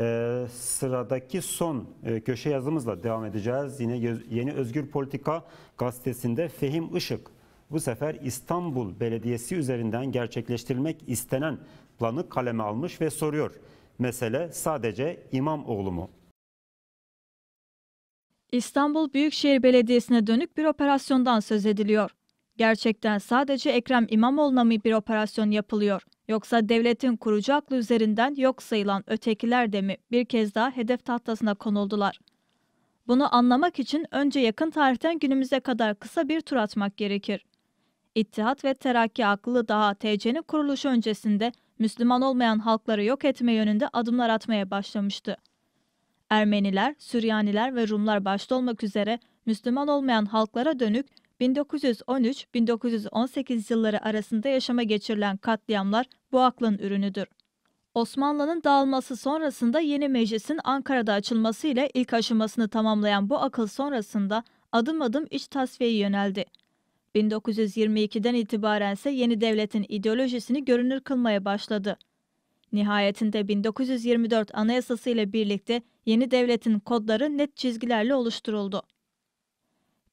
Ee, sıradaki son e, köşe yazımızla devam edeceğiz. Yine Yeni Özgür Politika gazetesinde Fehim Işık bu sefer İstanbul Belediyesi üzerinden gerçekleştirilmek istenen planı kaleme almış ve soruyor. Mesele sadece İmamoğlu mu? İstanbul Büyükşehir Belediyesi'ne dönük bir operasyondan söz ediliyor. Gerçekten sadece Ekrem İmamoğlu'na mı bir operasyon yapılıyor? Yoksa devletin kurucu aklı üzerinden yok sayılan ötekiler de mi bir kez daha hedef tahtasına konuldular? Bunu anlamak için önce yakın tarihten günümüze kadar kısa bir tur atmak gerekir. İttihat ve Terakki aklı daha TC'nin kuruluşu öncesinde Müslüman olmayan halkları yok etme yönünde adımlar atmaya başlamıştı. Ermeniler, Süryaniler ve Rumlar başta olmak üzere Müslüman olmayan halklara dönük 1913-1918 yılları arasında yaşama geçirilen katliamlar bu aklın ürünüdür. Osmanlı'nın dağılması sonrasında yeni meclisin Ankara'da açılmasıyla ilk aşamasını tamamlayan bu akıl sonrasında adım adım iç tasfiyeye yöneldi. 1922'den itibaren ise yeni devletin ideolojisini görünür kılmaya başladı. Nihayetinde 1924 Anayasası ile birlikte yeni devletin kodları net çizgilerle oluşturuldu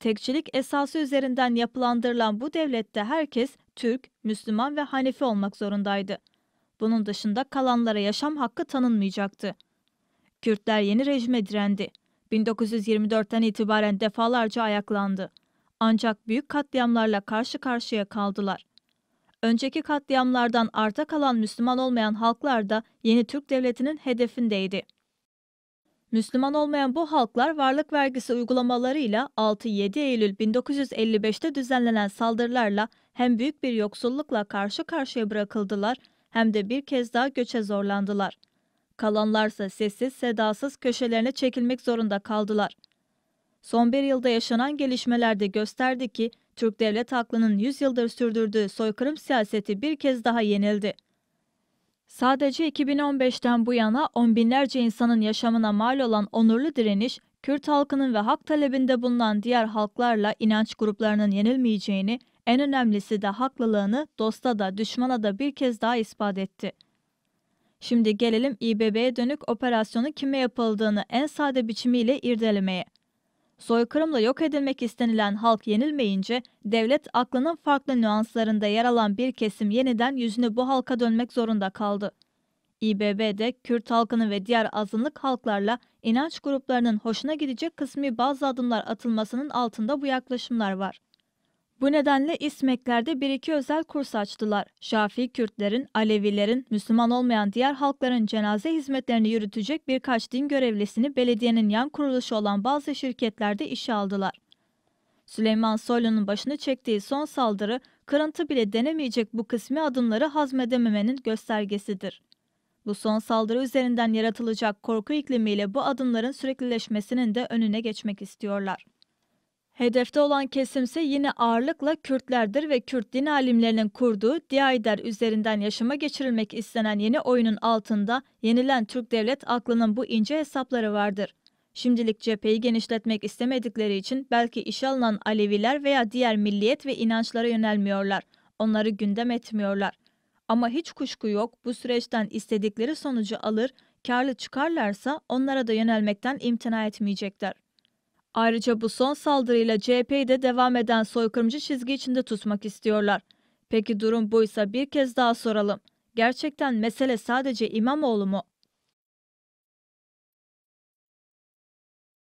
tekçilik esası üzerinden yapılandırılan bu devlette herkes Türk, Müslüman ve Hanefi olmak zorundaydı. Bunun dışında kalanlara yaşam hakkı tanınmayacaktı. Kürtler yeni rejime direndi. 1924'ten itibaren defalarca ayaklandı. Ancak büyük katliamlarla karşı karşıya kaldılar. Önceki katliamlardan arta kalan Müslüman olmayan halklar da yeni Türk devletinin hedefindeydi. Müslüman olmayan bu halklar varlık vergisi uygulamalarıyla 6-7 Eylül 1955'te düzenlenen saldırılarla hem büyük bir yoksullukla karşı karşıya bırakıldılar hem de bir kez daha göçe zorlandılar. Kalanlarsa sessiz sedasız köşelerine çekilmek zorunda kaldılar. Son bir yılda yaşanan gelişmeler de gösterdi ki Türk devlet aklının 100 yıldır sürdürdüğü soykırım siyaseti bir kez daha yenildi. Sadece 2015'ten bu yana on binlerce insanın yaşamına mal olan onurlu direniş, Kürt halkının ve hak talebinde bulunan diğer halklarla inanç gruplarının yenilmeyeceğini, en önemlisi de haklılığını dosta da düşmana da bir kez daha ispat etti. Şimdi gelelim İBB'ye dönük operasyonu kime yapıldığını en sade biçimiyle irdelemeye. Soykırımla yok edilmek istenilen halk yenilmeyince devlet aklının farklı nüanslarında yer alan bir kesim yeniden yüzünü bu halka dönmek zorunda kaldı. İBB'de Kürt halkının ve diğer azınlık halklarla inanç gruplarının hoşuna gidecek kısmi bazı adımlar atılmasının altında bu yaklaşımlar var. Bu nedenle İsmeklerde bir iki özel kurs açtılar. Şafii Kürtlerin, Alevilerin, Müslüman olmayan diğer halkların cenaze hizmetlerini yürütecek birkaç din görevlisini belediyenin yan kuruluşu olan bazı şirketlerde işe aldılar. Süleyman Soylu'nun başını çektiği son saldırı, kırıntı bile denemeyecek bu kısmi adımları hazmedememenin göstergesidir. Bu son saldırı üzerinden yaratılacak korku iklimiyle bu adımların süreklileşmesinin de önüne geçmek istiyorlar. Hedefte olan kesimse yine ağırlıkla Kürtlerdir ve Kürt din alimlerinin kurduğu Diyayder üzerinden yaşama geçirilmek istenen yeni oyunun altında yenilen Türk devlet aklının bu ince hesapları vardır. Şimdilik cepheyi genişletmek istemedikleri için belki işe alınan Aleviler veya diğer milliyet ve inançlara yönelmiyorlar. Onları gündem etmiyorlar. Ama hiç kuşku yok bu süreçten istedikleri sonucu alır, karlı çıkarlarsa onlara da yönelmekten imtina etmeyecekler. Ayrıca bu son saldırıyla CHP'yi de devam eden soykırımcı çizgi içinde tutmak istiyorlar. Peki durum buysa bir kez daha soralım. Gerçekten mesele sadece İmamoğlu mu?